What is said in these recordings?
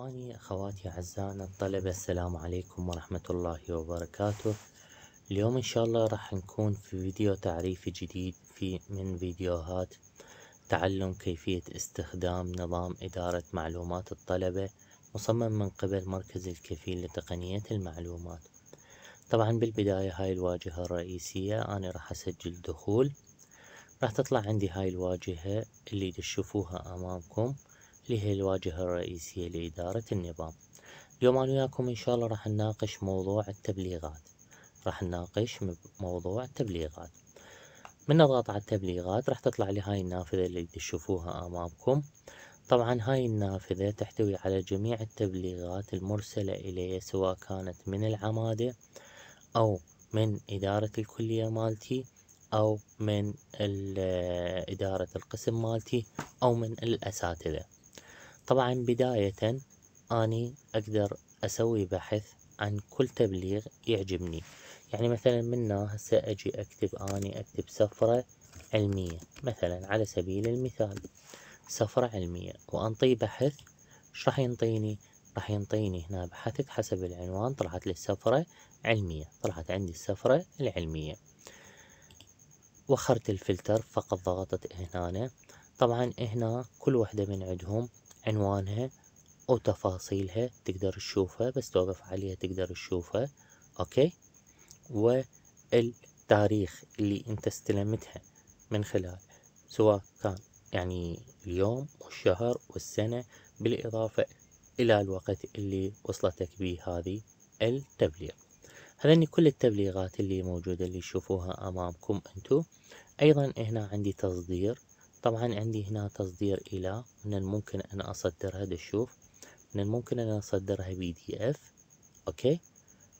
إخواني أخواتي أعزائنا الطلبة السلام عليكم ورحمة الله وبركاته اليوم إن شاء الله راح نكون في فيديو تعريفي جديد في من فيديوهات تعلم كيفية استخدام نظام إدارة معلومات الطلبة مصمم من قبل مركز الكفيل لتقنية المعلومات طبعا بالبداية هاي الواجهة الرئيسية أنا راح أسجل دخول راح تطلع عندي هاي الواجهة اللي تشوفوها أمامكم اللي هي الواجهة الرئيسية لإدارة النظام اليوم أنا وياكم إن شاء الله راح نناقش موضوع التبليغات راح نناقش موضوع التبليغات من أضغط على التبليغات راح تطلع لي هاي النافذة اللي تشوفوها أمامكم طبعا هاي النافذة تحتوي على جميع التبليغات المرسلة إلي سواء كانت من العمادة أو من إدارة الكلية مالتي أو من إدارة القسم مالتي أو من الأساتذة طبعا بداية أني أقدر أسوي بحث عن كل تبليغ يعجبني يعني مثلا منا هسه أجي أكتب أني أكتب سفرة علمية مثلا على سبيل المثال سفرة علمية وأنطي بحث ايش راح ينطيني راح ينطيني هنا بحثت حسب العنوان طلعت لي السفرة علمية طلعت عندي السفرة العلمية وخرت الفلتر فقط ضغطت هنا طبعا هنا كل وحدة من عندهم عنوانها أو تفاصيلها تقدر تشوفها بس توقف عليها تقدر تشوفها أوكي والتاريخ اللي أنت استلمتها من خلال سواء كان يعني اليوم والشهر والسنة بالإضافة إلى الوقت اللي وصلتك به هذه التبليغ هذني كل التبليغات اللي موجودة اللي تشوفوها أمامكم أنتو أيضا هنا عندي تصدير طبعا عندي هنا تصدير إلى من الممكن أن أصدرها دشوف من الممكن أن أصدرها بي دي إف أوكي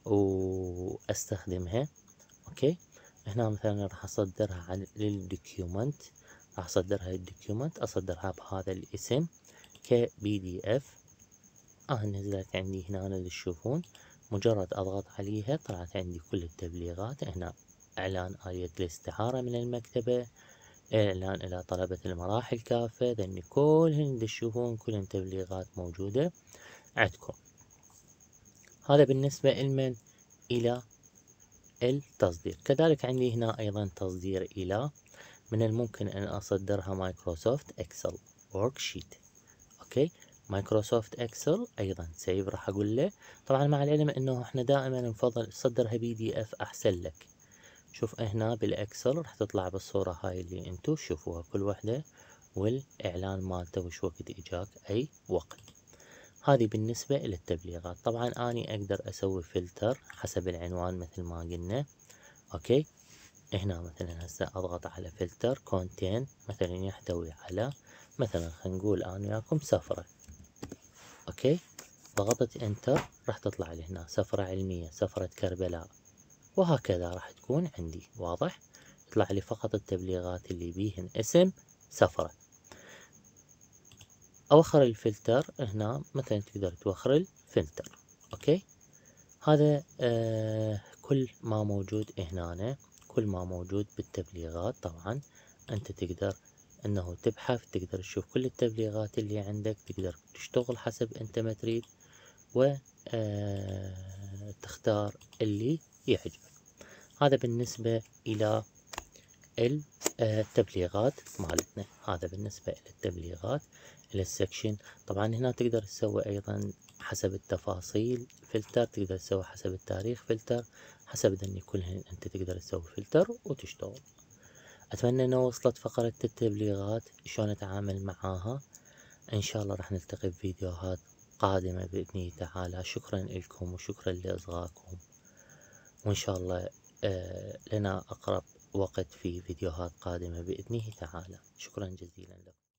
وأستخدمها أوكي هنا مثلا راح أصدرها للدوكيومنت راح أصدرها للدوكيومنت أصدرها بهذا الاسم كبي دي إف آه نزلت عندي هنا أنا تشوفون مجرد أضغط عليها طلعت عندي كل التبليغات هنا إعلان آلية الاستعارة من المكتبة إعلان إلى طلبة المراحل كافة لأن كلهن تشوفون كلهن تبليغات موجودة عندكم هذا بالنسبة لمن إلى التصدير كذلك عندي هنا أيضا تصدير إلى من الممكن أن أصدرها مايكروسوفت إكسل وركشيت أوكي مايكروسوفت اكسل ايضا سيف راح اقول له طبعا مع العلم انه احنا دائما نفضل تصدرها بي دي اف احسن لك شوف هنا بالاكسل راح تطلع بالصورة هاي اللي انتو تشوفوها كل وحدة والاعلان مالته وش وقت اجاك اي وقت هذه بالنسبة للتبليغات طبعا اني اقدر اسوي فلتر حسب العنوان مثل ما قلنا اوكي هنا مثلا هسه اضغط على فلتر كونتين مثلا يحتوي على مثلا خلينا نقول انا وياكم سفرة اوكي ضغطت انتر راح تطلع لهنا سفرة علمية سفرة كربلاء وهكذا راح تكون عندي واضح يطلع لي فقط التبليغات اللي بيهن اسم سفرة أوخر الفلتر هنا مثلا تقدر توخر الفلتر أوكي هذا آه كل ما موجود هنا كل ما موجود بالتبليغات طبعا أنت تقدر أنه تبحث تقدر تشوف كل التبليغات اللي عندك تقدر تشتغل حسب أنت ما تريد وتختار آه، اللي يعجبك هذا بالنسبة إلى آه، التبليغات مالتنا هذا بالنسبة إلى التبليغات إلى السكشن طبعا هنا تقدر تسوي أيضا حسب التفاصيل فلتر تقدر تسوي حسب التاريخ فلتر حسب ذني كلهن أنت تقدر تسوي فلتر وتشتغل أتمنى أنه وصلت فقرة التبليغات شلون أتعامل معاها إن شاء الله راح نلتقي بفيديوهات قادمة بإذن تعالى شكرا لكم وشكرا لإصغائكم وإن شاء الله آه، لنا أقرب وقت في فيديوهات قادمة بإذنه تعالى شكرا جزيلا لكم